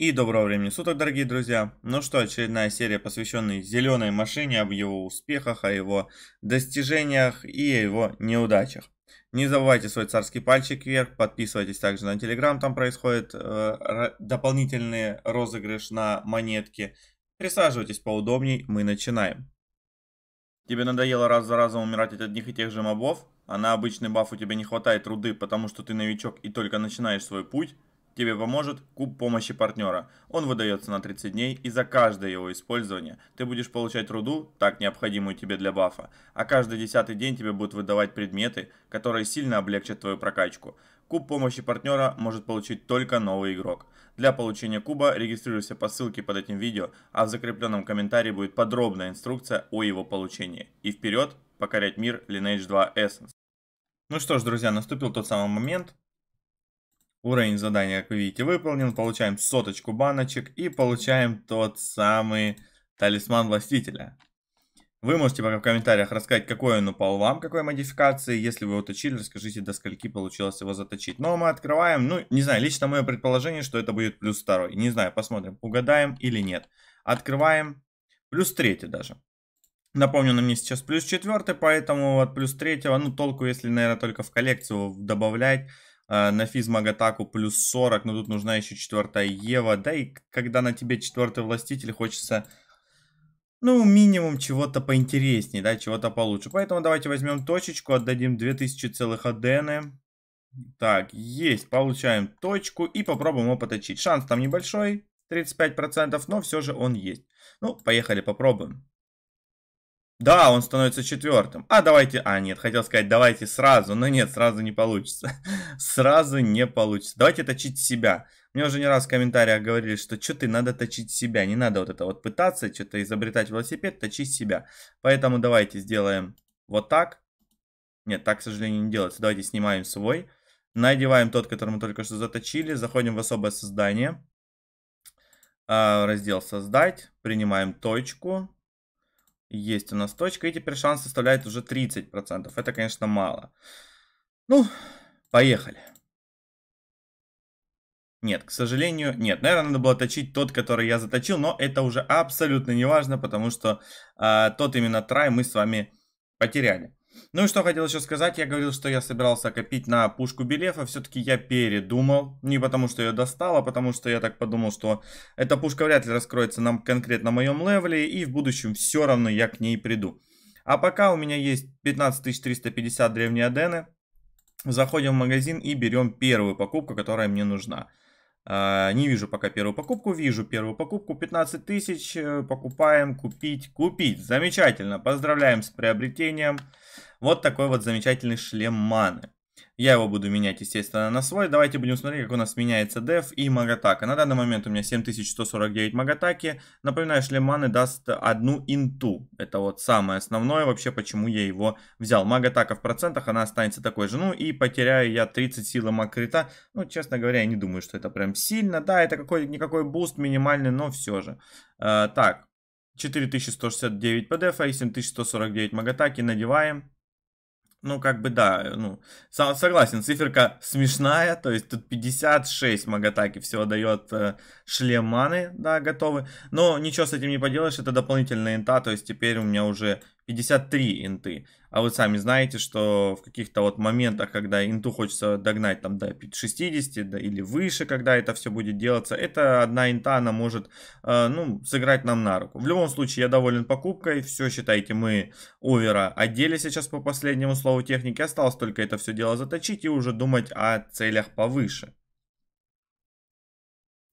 И доброго времени суток, дорогие друзья. Ну что, очередная серия, посвященная зеленой машине, об его успехах, о его достижениях и о его неудачах. Не забывайте свой царский пальчик вверх, подписывайтесь также на Телеграм, там происходит э, дополнительный розыгрыш на монетки. Присаживайтесь поудобней, мы начинаем. Тебе надоело раз за разом умирать от одних и тех же мобов, а на обычный баф у тебя не хватает руды, потому что ты новичок и только начинаешь свой путь. Тебе поможет куб помощи партнера. Он выдается на 30 дней, и за каждое его использование ты будешь получать руду, так необходимую тебе для бафа, а каждый десятый день тебе будут выдавать предметы, которые сильно облегчат твою прокачку. Куб помощи партнера может получить только новый игрок. Для получения куба регистрируйся по ссылке под этим видео, а в закрепленном комментарии будет подробная инструкция о его получении. И вперед, покорять мир Lineage 2 Essence. Ну что ж, друзья, наступил тот самый момент, Уровень задания, как вы видите, выполнен. Получаем соточку баночек и получаем тот самый талисман властителя. Вы можете пока в комментариях рассказать, какой он упал вам, какой модификации. Если вы его точили, расскажите, до скольки получилось его заточить. Но мы открываем, ну, не знаю, лично мое предположение, что это будет плюс второй. Не знаю, посмотрим, угадаем или нет. Открываем плюс третий даже. Напомню, на мне сейчас плюс четвертый, поэтому вот плюс третьего, ну, толку, если, наверное, только в коллекцию добавлять Э, на физмаг атаку плюс 40, но тут нужна еще четвертая Ева. Да и когда на тебе четвертый властитель, хочется, ну, минимум чего-то поинтереснее, да, чего-то получше. Поэтому давайте возьмем точечку, отдадим 2000 целых адены. Так, есть, получаем точку и попробуем его поточить. Шанс там небольшой, 35%, но все же он есть. Ну, поехали попробуем. Да, он становится четвертым. А давайте... А, нет, хотел сказать, давайте сразу. Но нет, сразу не получится. сразу не получится. Давайте точить себя. Мне уже не раз в комментариях говорили, что что ты, надо точить себя. Не надо вот это вот пытаться что-то изобретать велосипед, точить себя. Поэтому давайте сделаем вот так. Нет, так, к сожалению, не делается. Давайте снимаем свой. Надеваем тот, который мы только что заточили. Заходим в особое создание. А, раздел «Создать». Принимаем точку. Есть у нас точка, и теперь шанс составляет уже 30%. Это, конечно, мало. Ну, поехали. Нет, к сожалению, нет. Наверное, надо было точить тот, который я заточил, но это уже абсолютно не важно, потому что э, тот именно трай мы с вами потеряли. Ну и что хотел еще сказать, я говорил, что я собирался копить на пушку Белефа, а все-таки я передумал, не потому что ее достал, а потому что я так подумал, что эта пушка вряд ли раскроется нам конкретно на моем левеле, и в будущем все равно я к ней приду. А пока у меня есть 15350 древние адены, заходим в магазин и берем первую покупку, которая мне нужна. А, не вижу пока первую покупку, вижу первую покупку, 15 тысяч, э, покупаем, купить, купить. Замечательно, поздравляем с приобретением. Вот такой вот замечательный шлем маны. Я его буду менять, естественно, на свой. Давайте будем смотреть, как у нас меняется деф и магатака. На данный момент у меня 7149 магатаки. Напоминаю, шлем маны даст одну инту. Это вот самое основное вообще, почему я его взял. Магатака в процентах, она останется такой же. Ну и потеряю я 30 силы макрита. Ну, честно говоря, я не думаю, что это прям сильно. Да, это какой-никакой буст минимальный, но все же. Э, так, 4169 PDF и 7149 магатаки надеваем. Ну, как бы да, э, ну, согласен, циферка смешная, то есть тут 56 Магатаки всего дает э, шлем маны, да, готовы, но ничего с этим не поделаешь, это дополнительная инта, то есть теперь у меня уже 53 инты. А вы сами знаете, что в каких-то вот моментах, когда инту хочется догнать там до 60 да, или выше, когда это все будет делаться, это одна инта, она может э, ну, сыграть нам на руку. В любом случае, я доволен покупкой. Все, считайте, мы овера одели сейчас по последнему слову техники. Осталось только это все дело заточить и уже думать о целях повыше.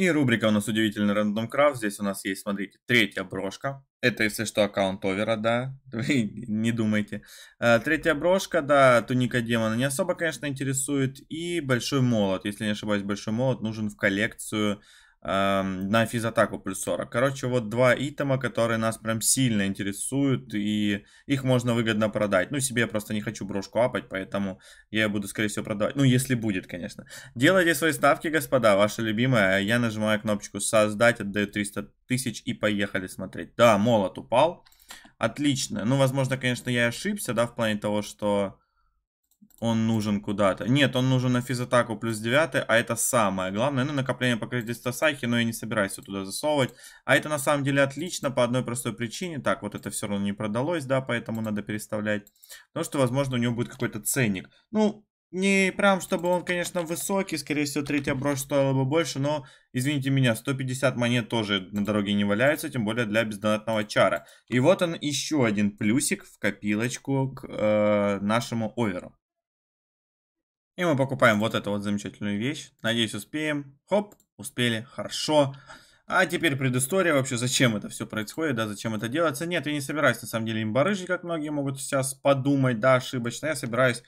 И рубрика у нас удивительный рандом крафт. Здесь у нас есть, смотрите, третья брошка. Это, если что, аккаунт овера, да. Вы не думайте. А, третья брошка, да, туника демона не особо, конечно, интересует. И большой молот. Если не ошибаюсь, большой молот нужен в коллекцию Эм, на физатаку плюс 40. Короче, вот два итема, которые нас прям сильно интересуют, и их можно выгодно продать. Ну, себе я просто не хочу брошку апать, поэтому я буду, скорее всего, продавать. Ну, если будет, конечно. Делайте свои ставки, господа, ваша любимая. Я нажимаю кнопочку «Создать», отдаю 300 тысяч и поехали смотреть. Да, молот упал. Отлично. Ну, возможно, конечно, я ошибся, да, в плане того, что он нужен куда-то. Нет, он нужен на физатаку плюс 9, а это самое главное. Ну, накопление по кредиту Сахи, но я не собираюсь его туда засовывать. А это на самом деле отлично по одной простой причине. Так, вот это все равно не продалось, да, поэтому надо переставлять. Потому что, возможно, у него будет какой-то ценник. Ну, не прям, чтобы он, конечно, высокий. Скорее всего, третья брошь стоила бы больше, но, извините меня, 150 монет тоже на дороге не валяются, тем более для бездонатного чара. И вот он еще один плюсик в копилочку к э, нашему оверу. И мы покупаем вот эту вот замечательную вещь. Надеюсь, успеем. Хоп, успели, хорошо. А теперь предыстория вообще, зачем это все происходит, да, зачем это делается. Нет, я не собираюсь на самом деле им барыжить, как многие могут сейчас подумать, да, ошибочно. Я собираюсь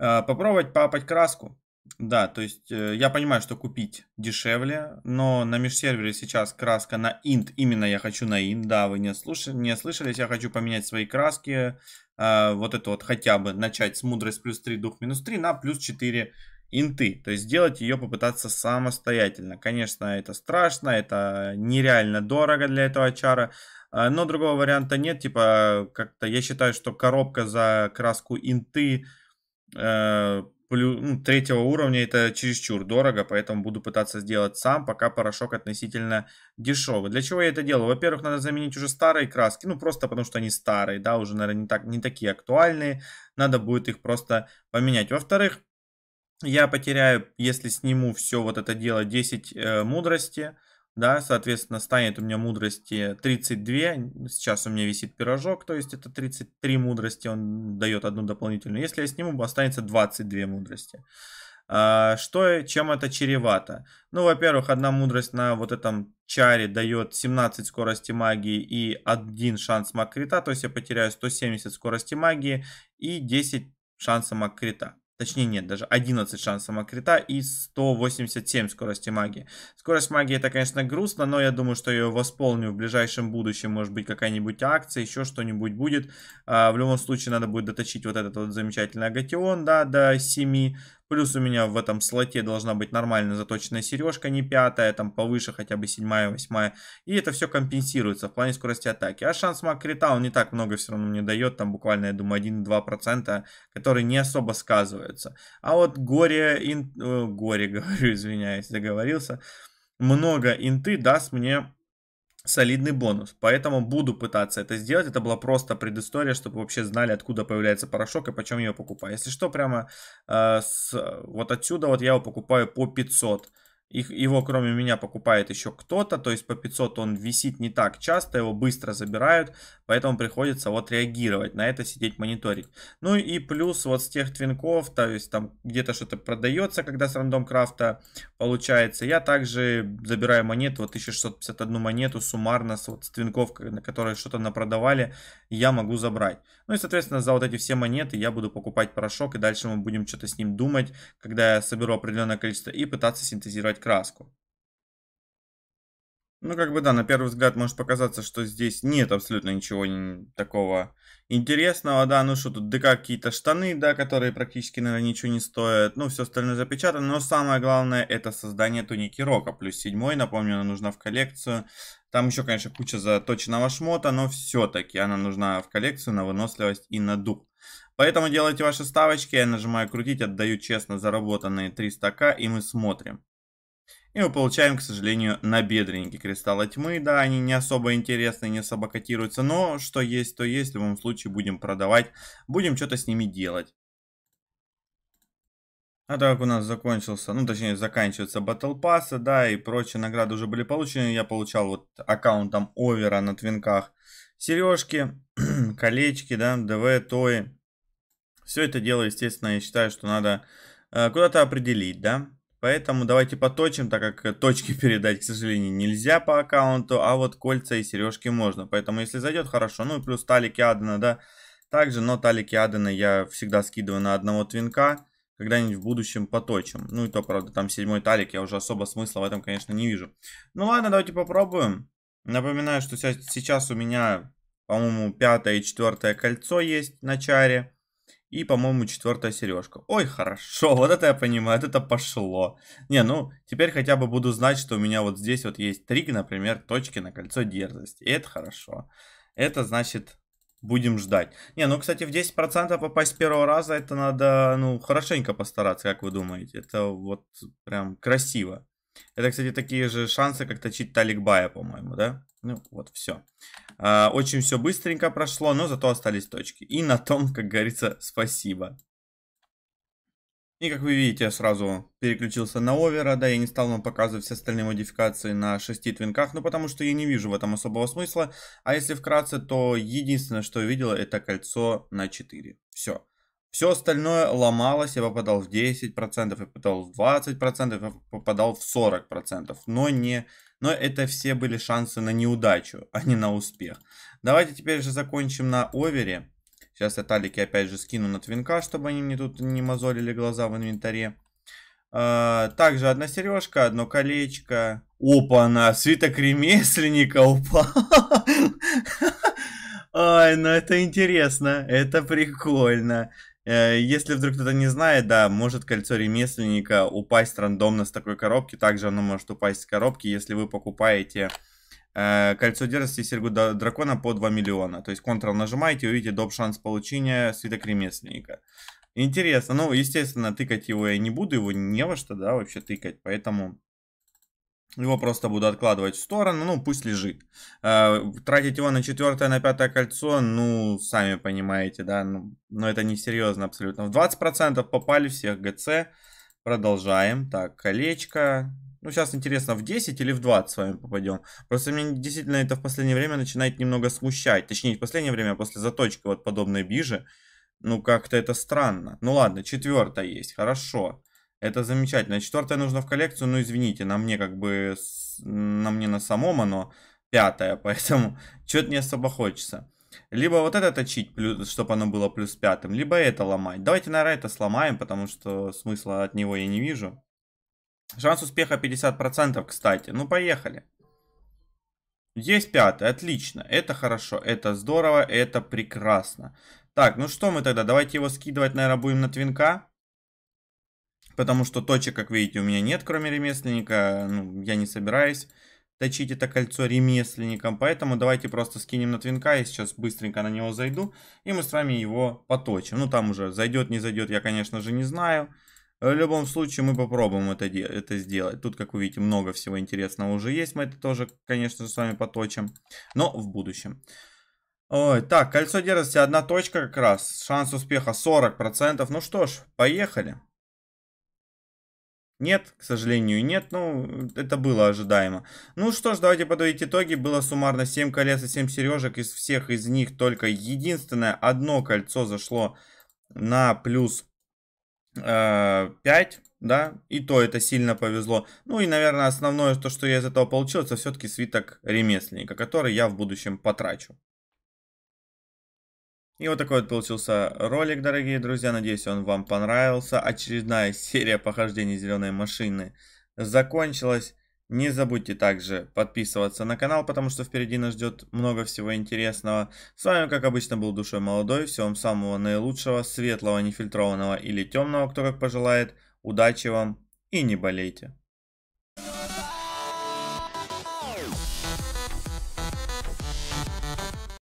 э, попробовать папать краску. Да, то есть э, я понимаю, что купить дешевле, но на межсервере сейчас краска на инт, именно я хочу на инт, да, вы не, слуш... не слышались, я хочу поменять свои краски, а, вот это вот хотя бы начать с мудрость плюс 3, дух минус 3 на плюс 4 инты. То есть сделать ее попытаться самостоятельно. Конечно, это страшно, это нереально дорого для этого чара. А, но другого варианта нет. Типа, как-то я считаю, что коробка за краску инты а, плюс, ну, третьего уровня это чересчур дорого, поэтому буду пытаться сделать сам, пока порошок относительно дешевый. Для чего я это делаю? Во-первых, надо заменить уже старые краски, ну просто потому что они старые, да, уже, наверное, не, так, не такие актуальные, надо будет их просто поменять. Во-вторых, я потеряю, если сниму все вот это дело, 10 э, мудрости, да, соответственно, станет у меня мудрости 32, сейчас у меня висит пирожок, то есть это 33 мудрости, он дает одну дополнительную. Если я сниму, останется 22 мудрости. А, что, э, чем это чревато? Ну, во-первых, одна мудрость на вот этом чаре дает 17 скорости магии и один шанс маккрита, то есть я потеряю 170 скорости магии и 10 шанса маккрита. Точнее, нет, даже 11 шансов макрита и 187 скорости магии. Скорость магии это, конечно, грустно, но я думаю, что я ее восполню в ближайшем будущем. Может быть, какая-нибудь акция, еще что-нибудь будет. А, в любом случае, надо будет доточить вот этот вот замечательный агатион, да, до 7. Плюс у меня в этом слоте должна быть нормально заточенная сережка, не пятая, там повыше хотя бы седьмая, восьмая. И это все компенсируется в плане скорости атаки. А шанс макрита он не так много все равно мне дает, там буквально, я думаю, 1-2%, которые не особо сказываются. А вот горе, ин... Э, горе говорю, извиняюсь, договорился. Много инты даст мне солидный бонус. Поэтому буду пытаться это сделать. Это была просто предыстория, чтобы вообще знали, откуда появляется порошок и почем я его покупаю. Если что, прямо э, с, вот отсюда вот я его покупаю по 500. Их, его кроме меня покупает еще кто-то, то есть по 500 он висит не так часто, его быстро забирают, поэтому приходится вот реагировать, на это сидеть мониторить. Ну и плюс вот с тех твинков, то есть там где-то что-то продается, когда с рандом крафта получается. Я также забираю монету, вот 1651 монету суммарно с, вот, с твинков, на которые что-то напродавали, я могу забрать. Ну и соответственно за вот эти все монеты я буду покупать порошок и дальше мы будем что-то с ним думать, когда я соберу определенное количество и пытаться синтезировать добавить краску. Ну, как бы да, на первый взгляд может показаться, что здесь нет абсолютно ничего такого интересного, да, ну что тут, ДК какие-то штаны, да, которые практически, наверное, ничего не стоят, ну, все остальное запечатано, но самое главное это создание туники Рока, плюс седьмой, напомню, она нужна в коллекцию, там еще, конечно, куча заточенного шмота, но все-таки она нужна в коллекцию на выносливость и на дух. Поэтому делайте ваши ставочки, я нажимаю крутить, отдаю честно заработанные 300к и мы смотрим. И мы получаем, к сожалению, набедренники кристалла тьмы. Да, они не особо интересны, не особо котируются, но что есть, то есть. В любом случае будем продавать, будем что-то с ними делать. А так как у нас закончился, ну точнее заканчивается батл пассы, да, и прочие награды уже были получены. Я получал вот аккаунтом овера на твинках сережки, колечки, да, ДВ, тои. Все это дело, естественно, я считаю, что надо э, куда-то определить, да. Поэтому давайте поточим, так как э, точки передать, к сожалению, нельзя по аккаунту, а вот кольца и сережки можно. Поэтому если зайдет, хорошо. Ну и плюс талики Адена, да, также, но талики Адена я всегда скидываю на одного твинка. Когда-нибудь в будущем поточим. Ну и то, правда, там седьмой талик, я уже особо смысла в этом, конечно, не вижу. Ну ладно, давайте попробуем. Напоминаю, что сейчас у меня, по-моему, пятое и четвертое кольцо есть на чаре. И, по-моему, четвертая сережка. Ой, хорошо, вот это я понимаю, это пошло. Не, ну, теперь хотя бы буду знать, что у меня вот здесь вот есть три, например, точки на кольцо дерзости. И это хорошо. Это значит, будем ждать. Не, ну, кстати, в 10% попасть с первого раза, это надо, ну, хорошенько постараться, как вы думаете. Это вот прям красиво. Это, кстати, такие же шансы, как точить Таликбая, по-моему, да? Ну, вот, все. А, очень все быстренько прошло, но зато остались точки. И на том, как говорится, спасибо. И как вы видите, я сразу переключился на овера, да, я не стал вам показывать все остальные модификации на 6 твинках, ну потому что я не вижу в этом особого смысла. А если вкратце, то единственное, что я видел, это кольцо на 4. Все. Все остальное ломалось, я попадал в 10%, я попадал в 20%, я попадал в 40%. Но, не, но это все были шансы на неудачу, а не на успех. Давайте теперь же закончим на овере. Сейчас я талики опять же скину на твинка, чтобы они мне тут не мозолили глаза в инвентаре. А, также одна сережка, одно колечко. Опа, она, свиток ремесленника упал. Ай, ну это интересно, это прикольно. Э, если вдруг кто-то не знает, да, может кольцо ремесленника упасть рандомно с такой коробки. Также оно может упасть с коробки, если вы покупаете э, кольцо дерзости и серьгу дракона по 2 миллиона. То есть Ctrl нажимаете увидите доп. шанс получения свиток ремесленника. Интересно. Ну, естественно, тыкать его я не буду, его не во что, да, вообще тыкать. Поэтому его просто буду откладывать в сторону, ну пусть лежит. Э, тратить его на четвертое, на пятое кольцо, ну, сами понимаете, да, ну, но это не серьезно абсолютно. В 20% попали всех ГЦ, продолжаем. Так, колечко, ну, сейчас интересно, в 10 или в 20 с вами попадем. Просто мне действительно это в последнее время начинает немного смущать. Точнее, в последнее время, а после заточки вот подобной бижи, ну, как-то это странно. Ну, ладно, четвертое есть, хорошо. Это замечательно. Четвертое нужно в коллекцию, ну извините, на мне как бы, на мне на самом оно пятое, поэтому что-то не особо хочется. Либо вот это точить, плюс, чтобы оно было плюс пятым, либо это ломать. Давайте, наверное, это сломаем, потому что смысла от него я не вижу. Шанс успеха 50%, кстати. Ну, поехали. Есть пятое, отлично. Это хорошо, это здорово, это прекрасно. Так, ну что мы тогда, давайте его скидывать, наверное, будем на твинка. Потому что точек, как видите, у меня нет, кроме ремесленника. Ну, я не собираюсь точить это кольцо ремесленником. Поэтому давайте просто скинем на твинка. Я сейчас быстренько на него зайду. И мы с вами его поточим. Ну, там уже зайдет, не зайдет, я, конечно же, не знаю. В любом случае, мы попробуем это, это сделать. Тут, как вы видите, много всего интересного уже есть. Мы это тоже, конечно же, с вами поточим. Но в будущем. Ой, так, кольцо дерзости, одна точка как раз. Шанс успеха 40%. Ну что ж, поехали. Нет, к сожалению, нет. Ну, это было ожидаемо. Ну что ж, давайте подводить итоги. Было суммарно 7 колец и 7 сережек. Из всех из них только единственное одно кольцо зашло на плюс э, 5. Да, и то это сильно повезло. Ну и, наверное, основное, то, что я из этого получил, это все-таки свиток ремесленника, который я в будущем потрачу. И вот такой вот получился ролик, дорогие друзья. Надеюсь, он вам понравился. Очередная серия похождений зеленой машины закончилась. Не забудьте также подписываться на канал, потому что впереди нас ждет много всего интересного. С вами, как обычно, был Душой Молодой. Всего вам самого наилучшего, светлого, нефильтрованного или темного, кто как пожелает. Удачи вам и не болейте.